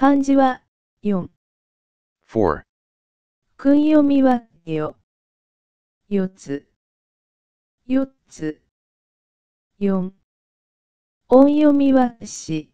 漢字は、4。4. 訓読みは、よ。4つ。4つ。4。音読みは、し。